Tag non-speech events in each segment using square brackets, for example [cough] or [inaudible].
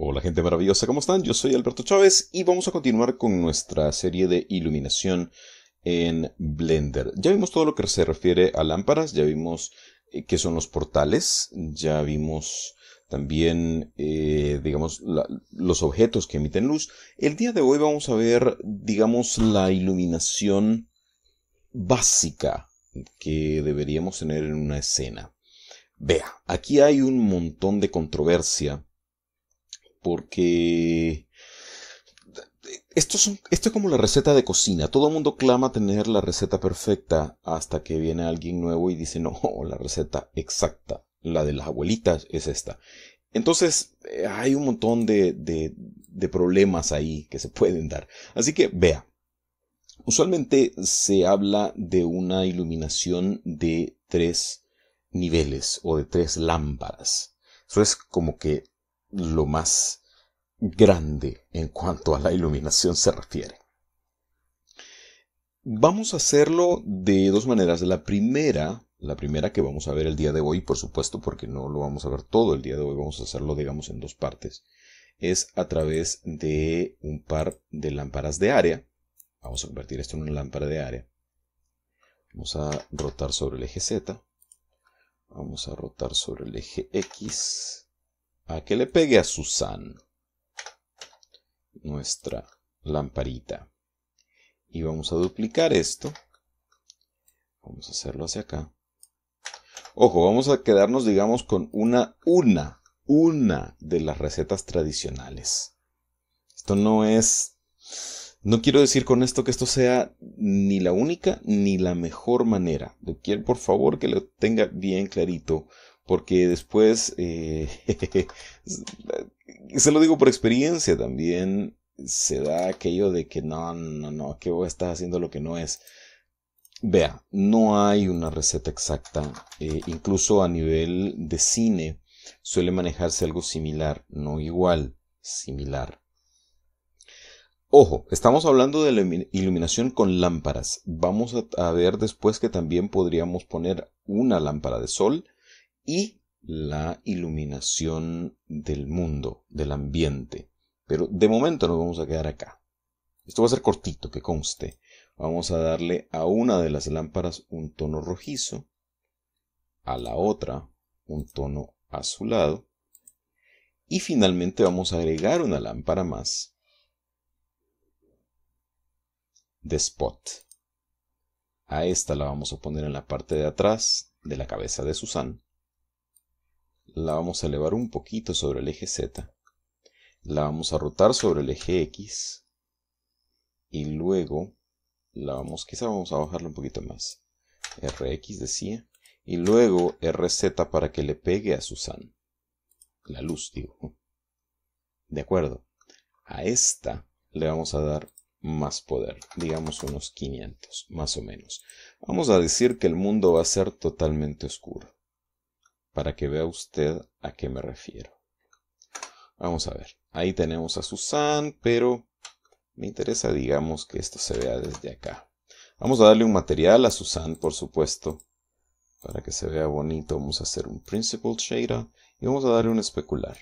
Hola gente maravillosa, ¿cómo están? Yo soy Alberto Chávez y vamos a continuar con nuestra serie de iluminación en Blender. Ya vimos todo lo que se refiere a lámparas, ya vimos eh, qué son los portales, ya vimos también, eh, digamos, los objetos que emiten luz. El día de hoy vamos a ver, digamos, la iluminación básica que deberíamos tener en una escena. Vea, aquí hay un montón de controversia porque esto es, como la receta de cocina. Todo el mundo clama tener la receta perfecta hasta que viene alguien nuevo y dice, no, la receta exacta, la de las abuelitas es esta. Entonces, eh, hay un montón de, de problemas ahí que se pueden dar. Así que vea, usualmente se habla de una iluminación de tres niveles o de tres lámparas. Eso es como que lo más grande en cuanto a la iluminación se refiere. Vamos a hacerlo de dos maneras. La primera, la primera que vamos a ver el día de hoy, por supuesto, porque no lo vamos a ver todo el día de hoy, vamos a hacerlo, digamos, en dos partes, es a través de un par de lámparas de área. Vamos a convertir esto en una lámpara de área. Vamos a rotar sobre el eje Z. Vamos a rotar sobre el eje X. A que le pegue a Susan nuestra lamparita. Y vamos a duplicar esto. Vamos a hacerlo hacia acá. Ojo, vamos a quedarnos, digamos, con una, una, una de las recetas tradicionales. Esto no es... No quiero decir con esto que esto sea ni la única ni la mejor manera. Quiero por favor que lo tenga bien clarito porque después, eh, [laughs] eh, se lo digo por experiencia también, se da aquello de que no, no, no, que vos estás haciendo lo que no es. Vea, no hay una receta exacta, eh, incluso a nivel de cine suele manejarse algo similar, no igual, similar. Ojo, estamos hablando de la iluminación con lámparas. Vamos a ver después que también podríamos poner una lámpara de sol y la iluminación del mundo, del ambiente. Pero de momento nos vamos a quedar acá. Esto va a ser cortito, que conste. Vamos a darle a una de las lámparas un tono rojizo, a la otra un tono azulado y finalmente vamos a agregar una lámpara más de spot. A esta la vamos a poner en la parte de atrás de la cabeza de Susan la vamos a elevar un poquito sobre el eje Z, la vamos a rotar sobre el eje X y luego la vamos, quizá vamos a bajarla un poquito más, RX decía, y luego RZ para que le pegue a Susan, la luz digo. De acuerdo, a esta le vamos a dar más poder, digamos unos 500, más o menos. Vamos a decir que el mundo va a ser totalmente oscuro para que vea usted a qué me refiero. Vamos a ver, ahí tenemos a Susan, pero me interesa, digamos, que esto se vea desde acá. Vamos a darle un material a Susan, por supuesto, para que se vea bonito. Vamos a hacer un principal shader y vamos a darle un especular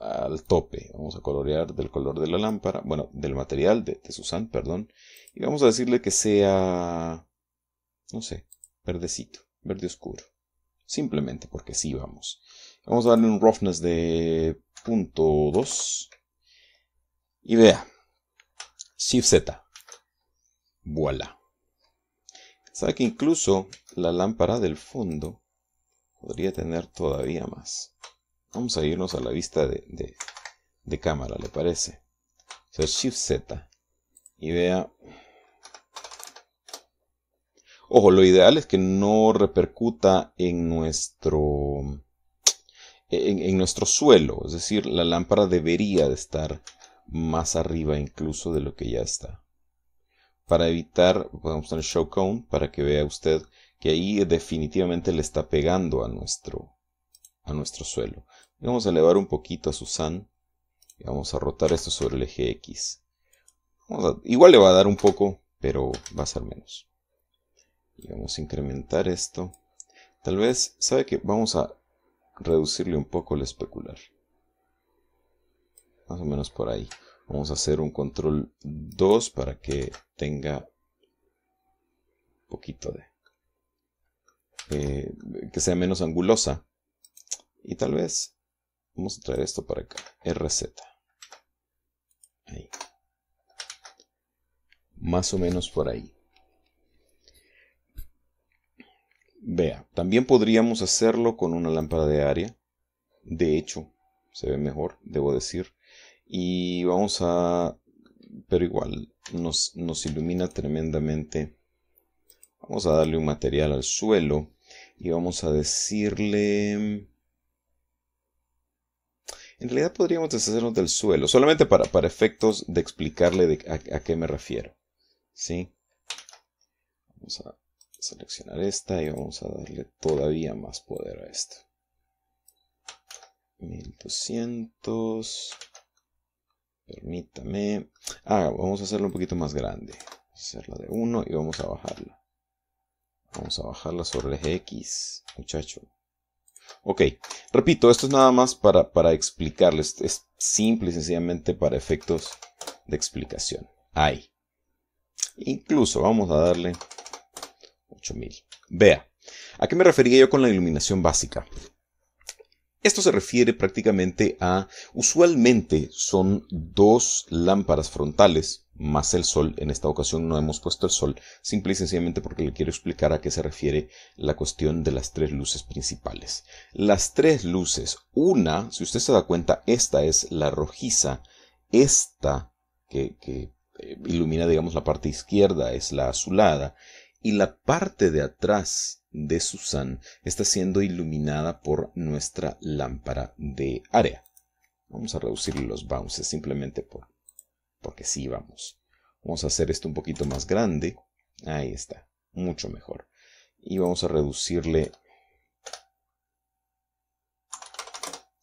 al tope. Vamos a colorear del color de la lámpara, bueno, del material de, de Susan, perdón. Y vamos a decirle que sea, no sé, verdecito, verde oscuro. Simplemente porque sí vamos. Vamos a darle un roughness de punto .2. Y vea. Shift Z. Voila. Sabe que incluso la lámpara del fondo podría tener todavía más. Vamos a irnos a la vista de, de, de cámara, ¿le parece? O Shift Z. Y vea Ojo, lo ideal es que no repercuta en nuestro, en, nuestro suelo, es decir, la lámpara debería de estar más arriba incluso de lo que ya está. Para evitar, vamos a el show para que vea usted que ahí definitivamente le está pegando a nuestro, a nuestro suelo. Vamos a elevar un poquito a Susan y vamos a rotar esto sobre el eje X. igual le va a dar un poco, pero va a ser menos. Y vamos a incrementar esto. Tal vez, ¿sabe que Vamos a reducirle un poco el especular. Más o menos por ahí. Vamos a hacer un control 2 para que tenga un poquito de... Eh, que sea menos angulosa. Y tal vez vamos a traer esto para acá. RZ. Ahí. Más o menos por ahí. Vea, también podríamos hacerlo con una lámpara de área. De hecho, se ve mejor, debo decir. Y vamos a... Pero igual, nos, nos ilumina tremendamente. Vamos a darle un material al suelo y vamos a decirle... En realidad podríamos deshacernos del suelo, solamente para, para efectos de explicarle a, a, qué me refiero. ¿Sí? Vamos a seleccionar esta y vamos a darle todavía más poder a esto 1200 permítame ah, vamos a hacerlo un poquito más grande hacerla de 1 y vamos a bajarla vamos a bajarla sobre el X muchacho ok, repito, esto es nada más para, para explicarles es simple y sencillamente para efectos de explicación ahí incluso vamos a darle 8000. Vea, ¿a qué me refería yo con la iluminación básica? Esto se refiere prácticamente a, usualmente son dos lámparas frontales más el sol, en esta ocasión no hemos puesto el sol, simple y sencillamente porque le quiero explicar a qué se refiere la cuestión de las tres luces principales. Las tres luces, una, si usted se da cuenta, esta es la rojiza, esta que, que eh, ilumina digamos la parte izquierda es la azulada y la parte de atrás de Susan está siendo iluminada por nuestra lámpara de área. Vamos a reducirle los bounces simplemente por, porque sí vamos. Vamos a hacer esto un poquito más grande. Ahí está, mucho mejor. Y vamos a reducirle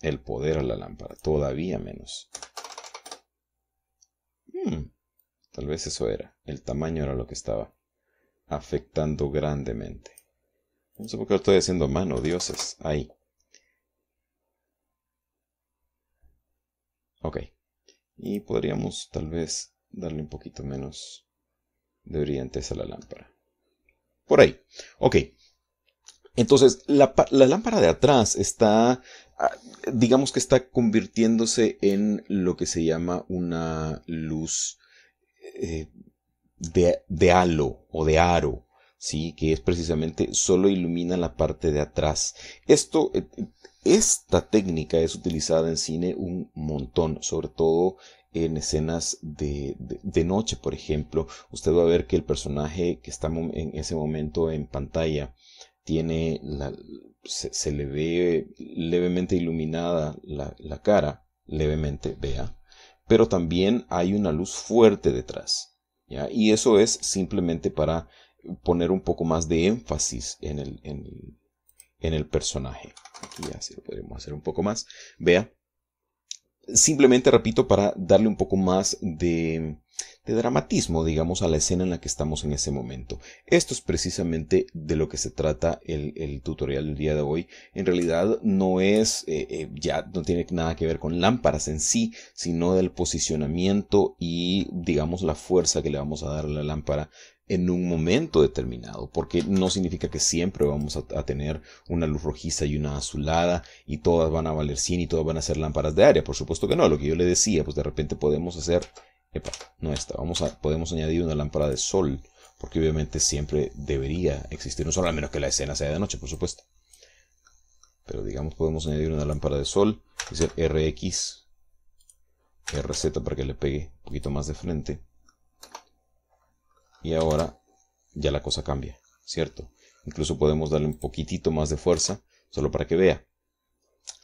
el poder a la lámpara, todavía menos. Hmm, tal vez eso era, el tamaño era lo que estaba afectando grandemente. No sé por qué lo estoy haciendo mano, dioses. Ahí. Ok. Y podríamos tal vez darle un poquito menos de brillantez a la lámpara. Por ahí. Ok. Entonces, la, lámpara de atrás está, ah, digamos que está convirtiéndose en lo que se llama una luz eh, de, halo o de aro, ¿sí? que es precisamente solo ilumina la parte de atrás. Esto, eh, esta técnica es utilizada en cine un montón, sobre todo en escenas de, de, noche, por ejemplo, usted va a ver que el personaje que está en ese momento en pantalla tiene se, le ve levemente iluminada la, la cara, levemente, vea, pero también hay una luz fuerte detrás. Y eso es simplemente para poner un poco más de énfasis en el, en, el personaje. Aquí ya sí lo podemos hacer un poco más. Vea, simplemente, repito, para darle un poco más de, dramatismo, digamos, a la escena en la que estamos en ese momento. Esto es precisamente de lo que se trata el, tutorial del día de hoy. En realidad no es, eh, eh, ya no tiene nada que ver con lámparas en sí, sino del posicionamiento y, digamos, la fuerza que le vamos a dar a la lámpara en un momento determinado, porque no significa que siempre vamos a, tener una luz rojiza y una azulada y todas van a valer 100 y todas van a ser lámparas de área, por supuesto que no, lo que yo le decía, pues de repente podemos hacer, no esta, vamos a, podemos añadir una lámpara de sol, porque obviamente siempre debería existir un sol, a menos que la escena sea de noche, por supuesto. Pero digamos podemos añadir una lámpara de sol, y hacer RX, RZ para que le pegue un poquito más de frente. Y ahora ya la cosa cambia, ¿cierto? Incluso podemos darle un poquitito más de fuerza, solo para que vea.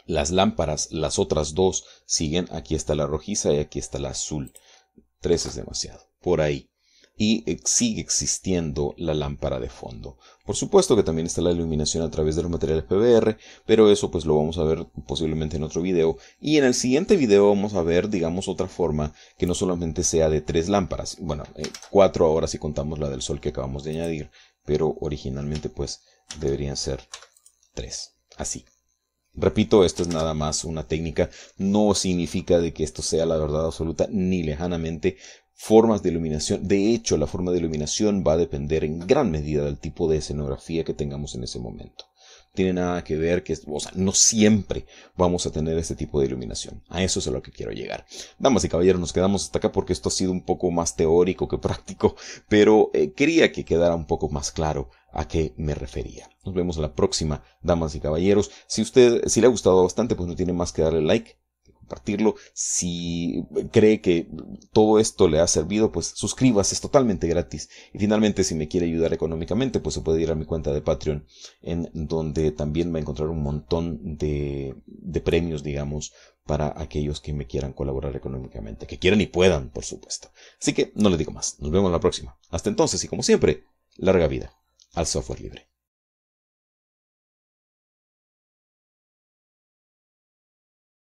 Las lámparas, las otras dos, siguen, aquí está la rojiza y aquí está la azul. Tres es demasiado, por ahí y sigue existiendo la lámpara de fondo. Por supuesto que también está la iluminación a través de los materiales PBR, pero eso pues lo vamos a ver posiblemente en otro video. Y en el siguiente video vamos a ver, digamos, otra forma que no solamente sea de tres lámparas, bueno, eh, cuatro ahora si contamos la del sol que acabamos de añadir, pero originalmente pues deberían ser tres, así. Repito, esto es nada más una técnica, no significa de que esto sea la verdad absoluta ni lejanamente, formas de iluminación. De hecho, la forma de iluminación va a depender en gran medida del tipo de escenografía que tengamos en ese momento. Tiene nada que ver que, o sea, no siempre vamos a tener este tipo de iluminación. A eso es a lo que quiero llegar. Damas y caballeros, nos quedamos hasta acá porque esto ha sido un poco más teórico que [laughs] práctico, pero eh, quería que quedara un poco más claro a qué me refería. Nos vemos la próxima, damas y caballeros. Si usted, si le ha gustado bastante, pues no tiene más que darle like compartirlo. Si cree que todo esto le ha servido, pues suscríbase, es totalmente gratis. Y finalmente, si me quiere ayudar económicamente, pues se puede ir a mi cuenta de Patreon, en donde también va a encontrar un montón de, de premios, digamos, para aquellos que me quieran colaborar económicamente, que quieran y puedan, por supuesto. Así que no le digo más, nos vemos la próxima. Hasta entonces y como siempre, larga vida al software libre.